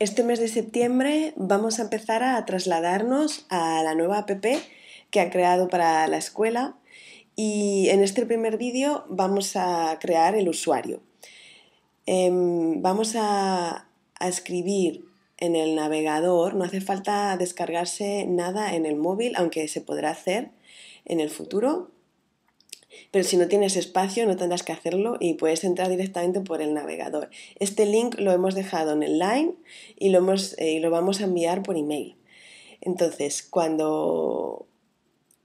Este mes de septiembre vamos a empezar a trasladarnos a la nueva app que ha creado para la escuela y en este primer vídeo vamos a crear el usuario. Em, vamos a, a escribir en el navegador, no hace falta descargarse nada en el móvil, aunque se podrá hacer en el futuro. Pero si no tienes espacio, no tendrás que hacerlo y puedes entrar directamente por el navegador. Este link lo hemos dejado en el line y lo, eh, vamos a enviar por email. Entonces, cuando,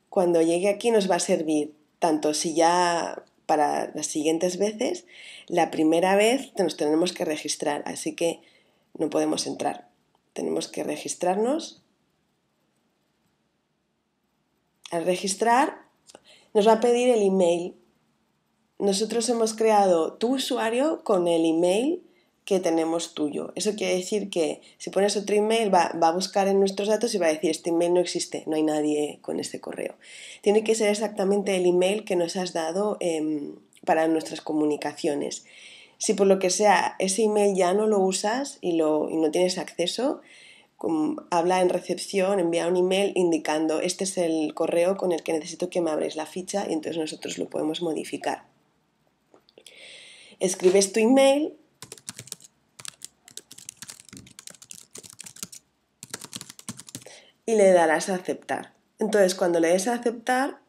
cuando llegue aquí nos va a servir tanto si ya para las siguientes veces, la primera vez nos tenemos que registrar, así que no podemos entrar. Tenemos que registrarnos. Al registrar nos va a pedir el email. Nosotros hemos creado tu usuario con el email que tenemos tuyo. Eso quiere decir que si pones otro email va, va, a buscar en nuestros datos y va a decir este email no existe, no hay nadie con este correo. Tiene que ser exactamente el email que nos has dado em, para nuestras comunicaciones. Si por lo que sea ese email ya no lo usas y, lo, y no tienes acceso, habla en recepción, envía un email indicando este es el correo con el que necesito que me abres la ficha y entonces nosotros lo podemos modificar. Escribes tu email y le darás a aceptar. Entonces cuando le des a aceptar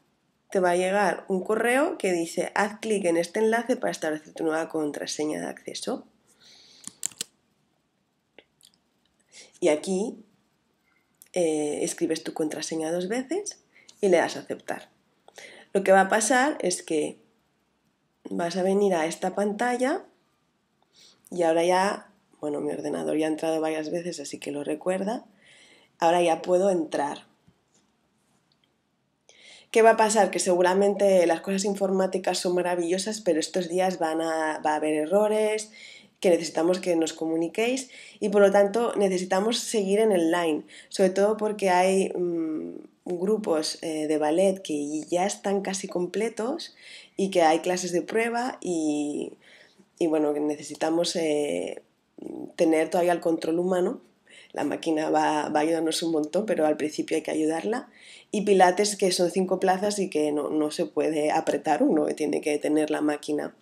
te va a llegar un correo que dice haz clic en este enlace para establecer tu nueva contraseña de acceso. Y aquí eh, escribes tu contraseña dos veces y le das a aceptar. Lo que va a pasar es que vas a venir a esta pantalla y ahora ya, bueno, mi ordenador ya ha entrado varias veces, así que lo recuerda. Ahora ya puedo entrar. ¿Qué va a pasar? Que seguramente las cosas informáticas son maravillosas, pero estos días van va a haber errores que necesitamos que nos comuniquéis y por lo tanto necesitamos seguir en el line, sobre todo porque hay mm, grupos eh, de ballet que ya están casi completos y que hay clases de prueba y, bueno, necesitamos eh, tener todavía el control humano. La máquina va, a ayudarnos un montón, pero al principio hay que ayudarla. Y pilates que son cinco plazas y que no, se puede apretar uno, tiene que tener la máquina.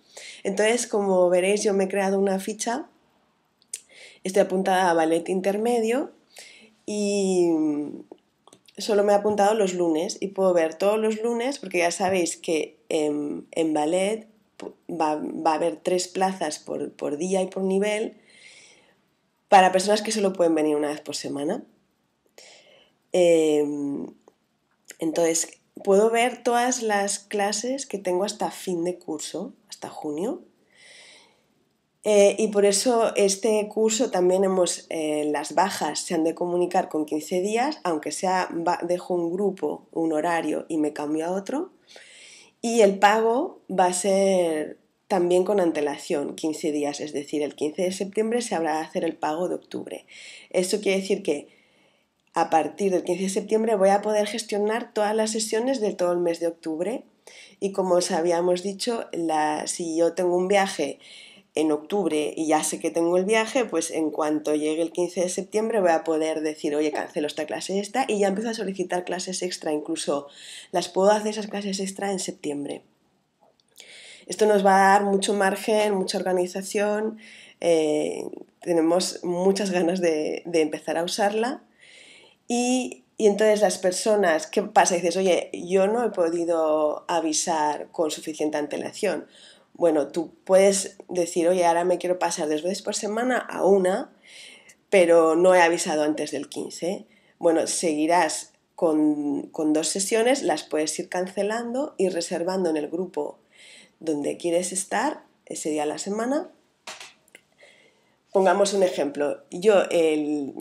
Entonces, como veréis, yo me he creado una ficha, estoy apuntada a ballet intermedio y solo me he apuntado los lunes y puedo ver todos los lunes porque ya sabéis que em, en, ballet va, a haber tres plazas por, día y por nivel para personas que solo pueden venir una vez por semana. Em, entonces, puedo ver todas las clases que tengo hasta fin de curso hasta junio. Eh, y por eso este curso también hemos, eh, las bajas se han de comunicar con 15 días, aunque sea dejo un grupo, un horario y me cambio a otro. Y el pago va a ser también con antelación, 15 días, es decir, el 15 de septiembre se habrá de hacer el pago de octubre. eso quiere decir que a partir del 15 de septiembre voy a poder gestionar todas las sesiones de todo el mes de octubre y como os habíamos dicho, la, si yo tengo un viaje en octubre y ya sé que tengo el viaje, pues en cuanto llegue el 15 de septiembre voy a poder decir, oye, cancelo esta clase esta y ya empiezo a solicitar clases extra, incluso las puedo hacer esas clases extra en septiembre. Esto nos va a dar mucho margen, mucha organización, eh, tenemos muchas ganas de, de empezar a usarla y y entonces las personas, ¿qué pasa? dices, oye, yo no he podido avisar con suficiente antelación. Bueno, tú puedes decir, oye, ahora me quiero pasar dos veces por semana a una, pero no he avisado antes del 15. Bueno, seguirás con, con dos sesiones, las puedes ir cancelando y reservando en el grupo donde quieres estar ese día a la semana Pongamos un ejemplo. Yo el,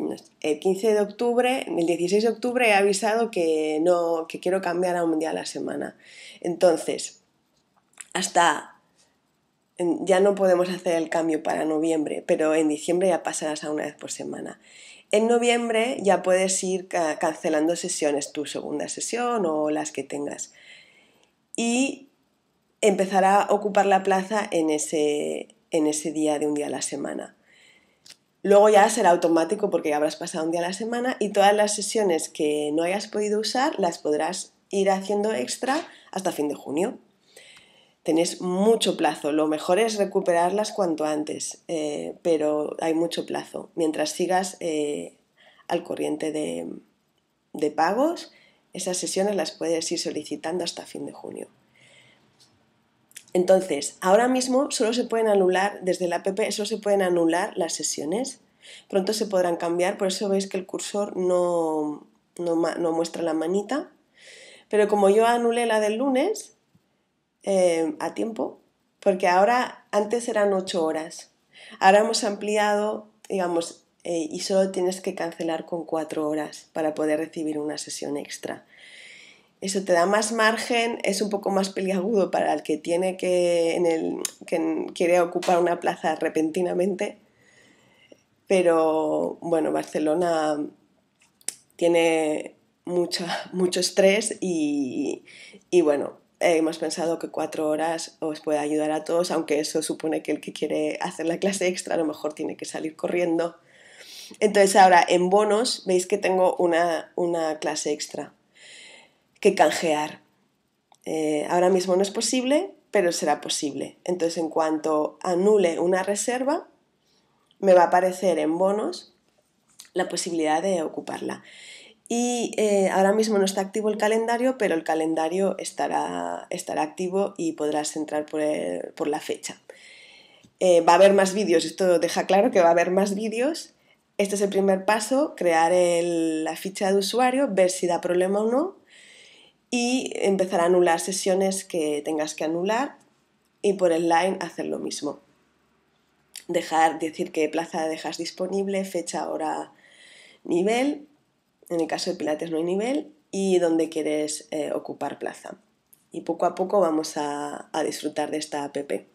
15 de octubre, el 16 de octubre he avisado que, no, quiero cambiar a un día a la semana. Entonces, hasta ya no podemos hacer el cambio para noviembre, pero en diciembre ya pasarás a una vez por semana. En noviembre ya puedes ir cancelando sesiones, tu segunda sesión o las que tengas. Y empezará a ocupar la plaza en ese día de un día a la semana. Luego ya será automático porque ya habrás pasado un día a la semana y todas las sesiones que no hayas podido usar las podrás ir haciendo extra hasta fin de junio. Tenés mucho plazo, lo mejor es recuperarlas cuanto antes, eh, pero hay mucho plazo. Mientras sigas eh, al corriente de pagos, esas sesiones las puedes ir solicitando hasta fin de junio. Entonces, ahora mismo solo se pueden anular, desde la app solo se pueden anular las sesiones. Pronto se podrán cambiar, por eso veis que el cursor no, muestra la manita. Pero como yo anulé la del lunes eh, a tiempo, porque ahora antes eran 8 horas, ahora hemos ampliado, digamos, eh, y solo tienes que cancelar con 4 horas para poder recibir una sesión extra eso te da más margen, es un poco más peliagudo para el que tiene que, que quiere ocupar una plaza repentinamente. Pero bueno, Barcelona tiene mucha, mucho estrés y, bueno, hemos pensado que cuatro horas os puede ayudar a todos, aunque eso supone que el que quiere hacer la clase extra a lo mejor tiene que salir corriendo. Entonces ahora en bonos veis que tengo una clase extra que canjear. Eh, ahora mismo no es posible, pero será posible. Entonces, en cuanto anule una reserva, me va a aparecer en bonos la posibilidad de ocuparla. Y eh, ahora mismo no está activo el calendario, pero el calendario estará, estará activo y podrás entrar por, eh, la fecha. va a haber más vídeos, esto deja claro que va a haber más vídeos. Este es el primer paso, crear la ficha de usuario, ver si da problema o no, y empezar a anular sesiones que tengas que anular y por el line hacer lo mismo. Dejar, decir qué plaza dejas disponible, fecha, hora, nivel. En el caso de Pilates no hay nivel y dónde quieres eh, ocupar plaza. Y poco a poco vamos a, a disfrutar de esta app.